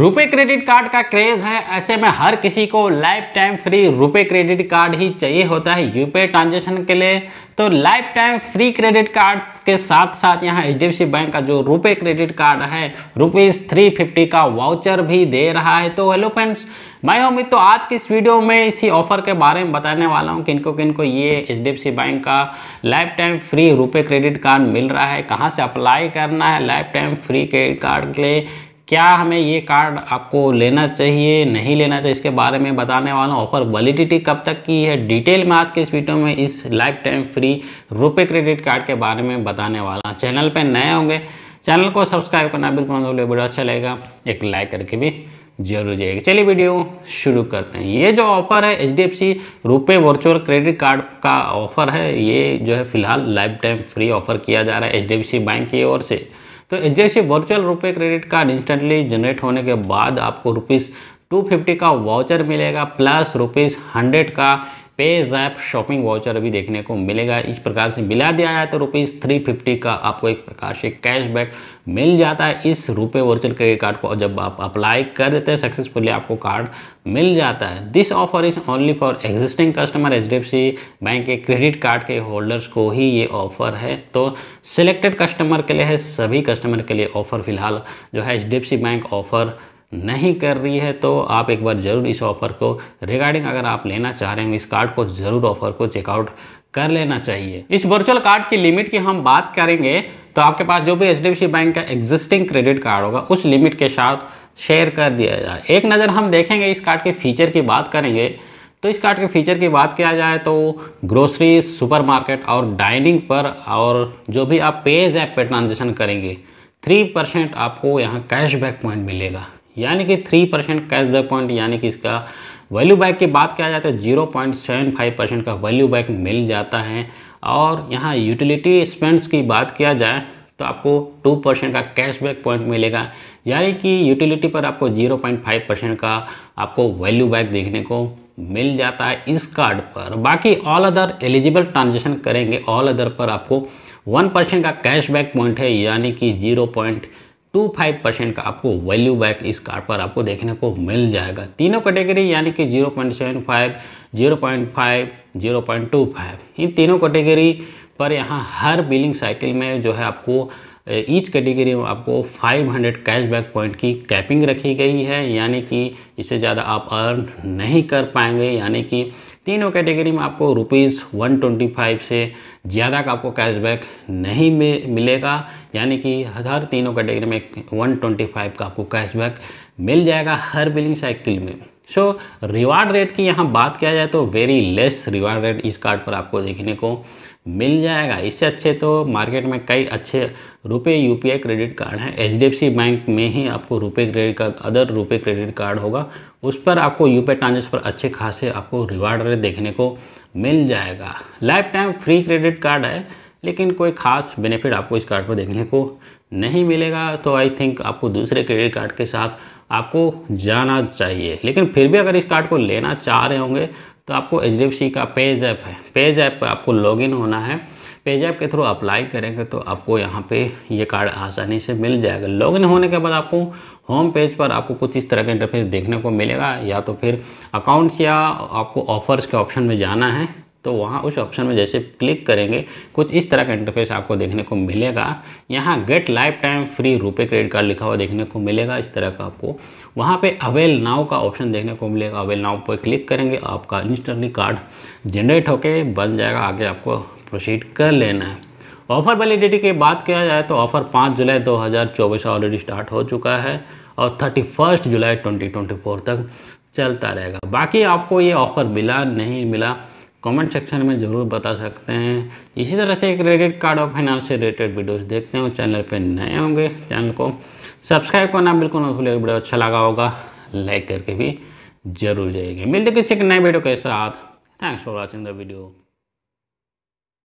रुपए credit card का craze है ऐसे में हर किसी को lifetime free RuPay credit card ही चाहिए होता है यूपीआई ट्रांजेक्शन के लिए तो lifetime free credit cards के साथ साथ यहाँ एच बैंक का जो रुपए क्रेडिट कार्ड है रुपीज़ थ्री फिफ्टी का वाउचर भी दे रहा है तो हेलो फ्रेंड्स मैं उम्मीद तो आज की इस वीडियो में इसी ऑफर के बारे में बताने वाला हूँ किनको किनको ये एच बैंक का lifetime free RuPay credit card मिल रहा है कहाँ से अप्लाई करना है lifetime free credit card के लिए क्या हमें ये कार्ड आपको लेना चाहिए नहीं लेना चाहिए इसके बारे में बताने वाला हूँ ऑफर वैलिडिटी कब तक की है डिटेल में आज के इस वीडियो में इस lifetime free RuPay credit card के बारे में बताने वाला हूँ चैनल पर नए होंगे चैनल को सब्सक्राइब करना बिल्कुल ना वीडियो अच्छा लगेगा एक लाइक करके भी जरूर जाएगा चलिए वीडियो शुरू करते हैं ये जो ऑफर है H D F C RuPay virtual credit card का ऑफर है ये जो है फिलहाल लाइफ टाइम फ्री ऑफर किया जा रहा है H D F C bank की ओर से तो जैसे वर्चुअल रुपये क्रेडिट कार्ड इंस्टेंटली जनरेट होने के बाद आपको रुपीज़ टू फिफ्टी का वाउचर मिलेगा प्लस रुपीज़ हंड्रेड का पेजैप शॉपिंग वाउचर अभी देखने को मिलेगा इस प्रकार से मिला दिया जाए तो रुपीज़ थ्री फिफ्टी का आपको एक प्रकार से कैशबैक मिल जाता है इस रुपये वर्चुअल क्रेडिट कार्ड को जब आप अप्लाई कर देते हैं सक्सेसफुली आपको कार्ड मिल जाता है this offer is only for existing customer H bank के क्रेडिट कार्ड के होल्डर्स को ही ये ऑफर है तो सिलेक्टेड कस्टमर के लिए है सभी कस्टमर के लिए ऑफर फिलहाल जो है एच बैंक ऑफर नहीं कर रही है तो आप एक बार ज़रूर इस ऑफ़र को रिगार्डिंग अगर आप लेना चाह रहे हैं इस कार्ड को ज़रूर ऑफ़र को चेकआउट कर लेना चाहिए इस वर्चुअल कार्ड की लिमिट की हम बात करेंगे तो आपके पास जो भी एच बैंक का एग्जिस्टिंग क्रेडिट कार्ड होगा उस लिमिट के साथ शेयर कर दिया जाए एक नज़र हम देखेंगे इस कार्ड के फीचर की बात करेंगे तो इस कार्ड के फीचर की बात किया जाए तो ग्रोसरी सुपरमार्केट और डाइनिंग पर और जो भी आप पेज ऐप पर ट्रांजेक्शन करेंगे थ्री परसेंट आपको यहाँ कैशबैक पॉइंट मिलेगा यानी कि three percent cash back point यानी कि इसका वैल्यू बैक की बात किया जाए तो zero point seven five percent का वैल्यू बैक मिल जाता है और यहाँ यूटिलिटी स्पेंड्स की बात किया जाए तो आपको टू परसेंट का कैशबैक पॉइंट मिलेगा यानी कि यूटिलिटी पर आपको जीरो पॉइंट फाइव परसेंट का आपको वैल्यू बैक देखने को मिल जाता है इस कार्ड पर बाकी ऑल अदर एलिजिबल ट्रांजेक्शन करेंगे ऑल अदर पर आपको वन परसेंट का कैशबैक पॉइंट है यानी कि zero point two five percent का आपको वैल्यू बैक इस कार पर आपको देखने को मिल जाएगा तीनों कैटेगरी यानी कि zero point seven five zero point five zero point two five इन तीनों कैटेगरी पर यहाँ हर बिलिंग साइकिल में जो है आपको ईच कैटेगरी में आपको 500 कैशबैक पॉइंट की कैपिंग रखी गई है यानी कि इससे ज़्यादा आप अर्न नहीं कर पाएंगे यानी कि तीनों कैटेगरी में आपको रुपीज़ वन ट्वेंटी फाइव से ज़्यादा का आपको कैशबैक नहीं मिलेगा यानी कि हर तीनों कैटेगरी में वन ट्वेंटी फाइव का आपको कैशबैक मिल जाएगा हर बिलिंग साइकिल में सो रिवार्ड रेट की यहाँ बात किया जाए तो वेरी लेस रिवार्ड रेट इस कार्ड पर आपको देखने को मिल जाएगा इससे अच्छे तो मार्केट में कई अच्छे रुपए यूपीआई क्रेडिट कार्ड हैं एच बैंक में ही आपको RuPay credit card other RuPay credit card होगा उस पर आपको पी ट्रांजेक्शन पर अच्छे खासे आपको रिवार्ड रेट देखने को मिल जाएगा lifetime free credit card है लेकिन कोई खास बेनिफिट आपको इस कार्ड पर देखने को नहीं मिलेगा तो आई थिंक आपको दूसरे क्रेडिट कार्ड के साथ आपको जाना चाहिए लेकिन फिर भी अगर इस कार्ड को लेना चाह रहे होंगे तो आपको एच का पेज ऐप है पेज ऐप पर आपको लॉगिन होना है पेज ऐप के थ्रू अप्लाई करेंगे तो आपको यहाँ पे ये कार्ड आसानी से मिल जाएगा लॉगिन होने के बाद आपको होम पेज पर आपको कुछ इस तरह का इंटरफेस देखने को मिलेगा या तो फिर अकाउंट्स या आपको ऑफर्स के ऑप्शन में जाना है तो वहाँ उस ऑप्शन में जैसे क्लिक करेंगे कुछ इस तरह का इंटरफेस आपको देखने को मिलेगा यहाँ get lifetime free RuPay credit card लिखा हुआ देखने को मिलेगा इस तरह का आपको वहाँ पे अवेल नाव का ऑप्शन देखने को मिलेगा अवेल नाव पर क्लिक करेंगे आपका इंस्टेंटली कार्ड जनरेट होके बन जाएगा आगे आपको प्रोसीड कर लेना है ऑफर वैलिडिटी की बात किया जाए तो ऑफर पाँच जुलाई दो ऑलरेडी स्टार्ट हो चुका है और थर्टी जुलाई ट्वेंटी तक चलता रहेगा बाकी आपको ये ऑफ़र मिला नहीं मिला कमेंट सेक्शन में ज़रूर बता सकते हैं इसी तरह से क्रेडिट कार्ड और फाइनेंस से रिलेटेड वीडियोस देखते हैं चैनल पर नए होंगे चैनल को सब्सक्राइब करना बिल्कुल ना भूलेगा वीडियो अच्छा लगा होगा लाइक करके भी जरूर जाएगी मिलते किसी एक नए वीडियो के साथ thanks for watching the video